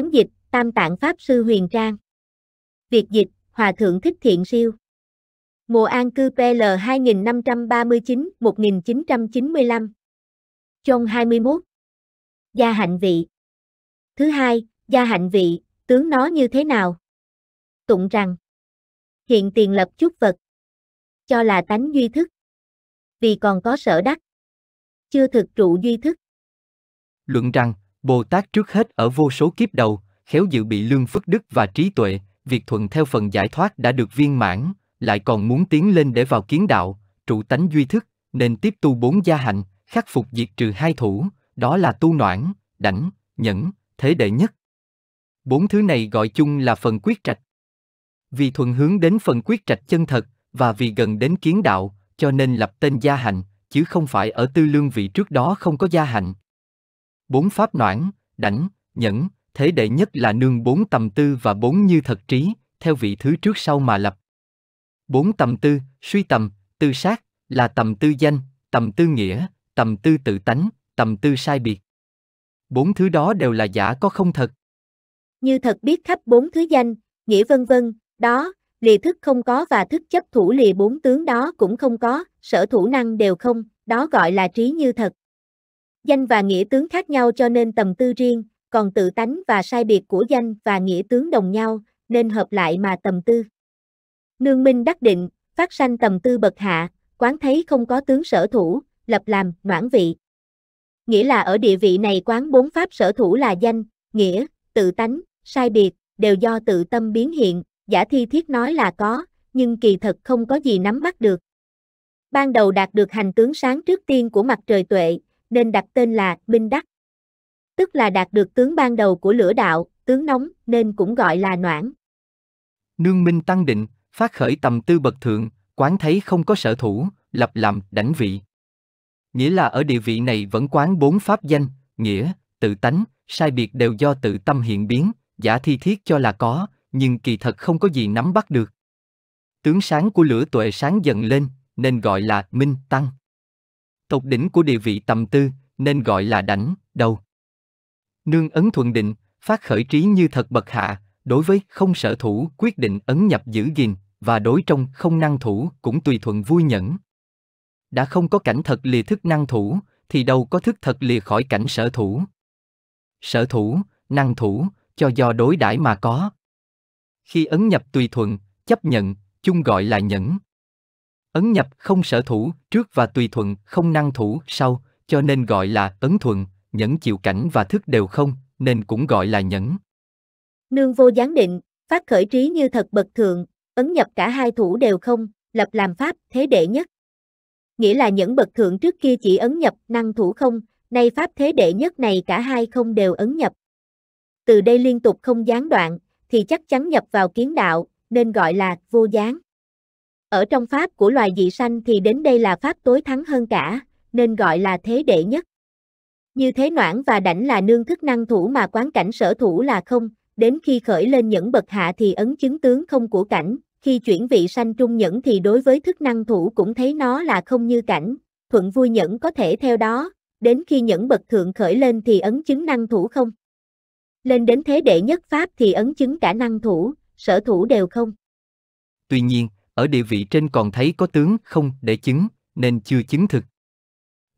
tháng dịch, tam tạng Pháp sư huyền trang. Việt dịch, Hòa thượng thích thiện siêu. Mùa An cư PL 2539-1995. Trong 21. Gia hạnh vị. Thứ hai, gia hạnh vị, tướng nó như thế nào? Tụng rằng. Hiện tiền lập chút vật. Cho là tánh duy thức. Vì còn có sở đắc. Chưa thực trụ duy thức. Luận rằng, Bồ Tát trước hết ở vô số kiếp đầu, khéo dự bị lương phất đức và trí tuệ, việc thuận theo phần giải thoát đã được viên mãn, lại còn muốn tiến lên để vào kiến đạo, trụ tánh duy thức, nên tiếp tu bốn gia hạnh, khắc phục diệt trừ hai thủ, đó là tu noãn, đảnh, nhẫn, thế đệ nhất. Bốn thứ này gọi chung là phần quyết trạch. Vì thuận hướng đến phần quyết trạch chân thật, và vì gần đến kiến đạo, cho nên lập tên gia hạnh, chứ không phải ở tư lương vị trước đó không có gia hạnh bốn pháp noãn, đảnh, nhẫn, thế đệ nhất là nương bốn tầm tư và bốn như thật trí, theo vị thứ trước sau mà lập. Bốn tầm tư, suy tầm, tư sát, là tầm tư danh, tầm tư nghĩa, tầm tư tự tánh, tầm tư sai biệt. Bốn thứ đó đều là giả có không thật. Như thật biết khắp bốn thứ danh, nghĩa vân vân, đó, lìa thức không có và thức chấp thủ lìa bốn tướng đó cũng không có, sở thủ năng đều không, đó gọi là trí như thật. Danh và nghĩa tướng khác nhau cho nên tầm tư riêng, còn tự tánh và sai biệt của danh và nghĩa tướng đồng nhau, nên hợp lại mà tầm tư. Nương minh đắc định, phát sanh tầm tư bậc hạ, quán thấy không có tướng sở thủ, lập làm, noãn vị. Nghĩa là ở địa vị này quán bốn pháp sở thủ là danh, nghĩa, tự tánh, sai biệt, đều do tự tâm biến hiện, giả thi thiết nói là có, nhưng kỳ thật không có gì nắm bắt được. Ban đầu đạt được hành tướng sáng trước tiên của mặt trời tuệ, nên đặt tên là Minh Đắc. Tức là đạt được tướng ban đầu của lửa đạo, tướng nóng, nên cũng gọi là noãn. Nương Minh Tăng Định, phát khởi tầm tư bậc thượng, quán thấy không có sở thủ, lập làm đảnh vị. Nghĩa là ở địa vị này vẫn quán bốn pháp danh, nghĩa, tự tánh, sai biệt đều do tự tâm hiện biến, giả thi thiết cho là có, nhưng kỳ thật không có gì nắm bắt được. Tướng sáng của lửa tuệ sáng dần lên, nên gọi là minh tăng tột đỉnh của địa vị tầm tư, nên gọi là đánh, đầu. Nương ấn thuận định, phát khởi trí như thật bậc hạ, đối với không sở thủ quyết định ấn nhập giữ gìn, và đối trong không năng thủ cũng tùy thuận vui nhẫn. Đã không có cảnh thật lìa thức năng thủ, thì đâu có thức thật lìa khỏi cảnh sở thủ. Sở thủ, năng thủ, cho do đối đãi mà có. Khi ấn nhập tùy thuận, chấp nhận, chung gọi là nhẫn ấn nhập không sở thủ trước và tùy thuận không năng thủ sau cho nên gọi là ấn thuận nhẫn chịu cảnh và thức đều không nên cũng gọi là nhẫn nương vô gián định phát khởi trí như thật bậc thượng ấn nhập cả hai thủ đều không lập làm pháp thế đệ nhất nghĩa là những bậc thượng trước kia chỉ ấn nhập năng thủ không nay pháp thế đệ nhất này cả hai không đều ấn nhập từ đây liên tục không gián đoạn thì chắc chắn nhập vào kiến đạo nên gọi là vô gián ở trong pháp của loài dị sanh thì đến đây là pháp tối thắng hơn cả, nên gọi là thế đệ nhất. Như thế noãn và đảnh là nương thức năng thủ mà quán cảnh sở thủ là không, đến khi khởi lên những bậc hạ thì ấn chứng tướng không của cảnh, khi chuyển vị sanh trung nhẫn thì đối với thức năng thủ cũng thấy nó là không như cảnh, thuận vui nhẫn có thể theo đó, đến khi nhẫn bậc thượng khởi lên thì ấn chứng năng thủ không. Lên đến thế đệ nhất pháp thì ấn chứng cả năng thủ, sở thủ đều không. Tuy nhiên, ở địa vị trên còn thấy có tướng không để chứng, nên chưa chứng thực.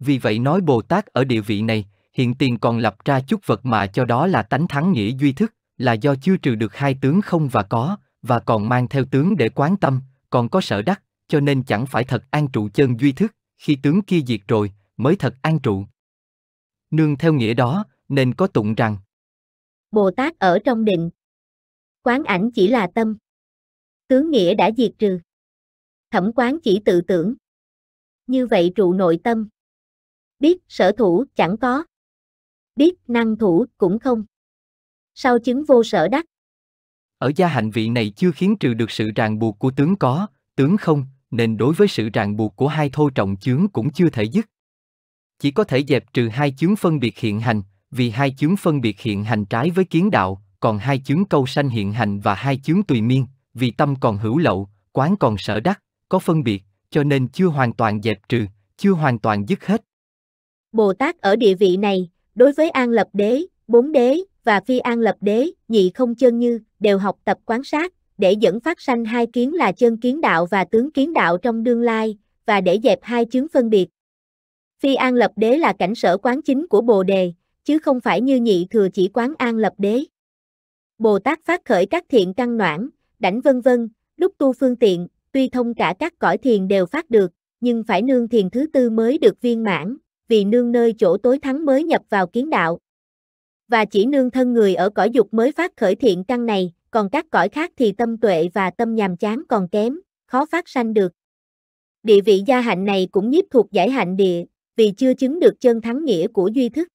Vì vậy nói Bồ Tát ở địa vị này, hiện tiền còn lập ra chút vật mà cho đó là tánh thắng nghĩa duy thức, là do chưa trừ được hai tướng không và có, và còn mang theo tướng để quán tâm, còn có sợ đắc, cho nên chẳng phải thật an trụ chân duy thức, khi tướng kia diệt rồi, mới thật an trụ. Nương theo nghĩa đó, nên có tụng rằng Bồ Tát ở trong định Quán ảnh chỉ là tâm Tướng nghĩa đã diệt trừ thẩm quán chỉ tự tưởng. Như vậy trụ nội tâm. Biết sở thủ chẳng có. Biết năng thủ cũng không. Sau chứng vô sở đắc. Ở gia hạnh vị này chưa khiến trừ được sự ràng buộc của tướng có, tướng không, nên đối với sự ràng buộc của hai thô trọng chướng cũng chưa thể dứt. Chỉ có thể dẹp trừ hai chướng phân biệt hiện hành, vì hai chướng phân biệt hiện hành trái với kiến đạo, còn hai chướng câu sanh hiện hành và hai chướng tùy miên, vì tâm còn hữu lậu, quán còn sở đắc có phân biệt, cho nên chưa hoàn toàn dẹp trừ, chưa hoàn toàn dứt hết. Bồ Tát ở địa vị này, đối với An Lập Đế, Bốn Đế và Phi An Lập Đế, Nhị Không Chân Như, đều học tập quán sát, để dẫn phát sanh hai kiến là chân kiến đạo và tướng kiến đạo trong đương lai, và để dẹp hai chứng phân biệt. Phi An Lập Đế là cảnh sở quán chính của Bồ Đề, chứ không phải như nhị thừa chỉ quán An Lập Đế. Bồ Tát phát khởi các thiện căn noãn, đảnh vân vân, đúc tu phương tiện, tuy thông cả các cõi thiền đều phát được, nhưng phải nương thiền thứ tư mới được viên mãn, vì nương nơi chỗ tối thắng mới nhập vào kiến đạo. Và chỉ nương thân người ở cõi dục mới phát khởi thiện căn này, còn các cõi khác thì tâm tuệ và tâm nhàm chán còn kém, khó phát sanh được. Địa vị gia hạnh này cũng nhiếp thuộc giải hạnh địa, vì chưa chứng được chân thắng nghĩa của duy thức.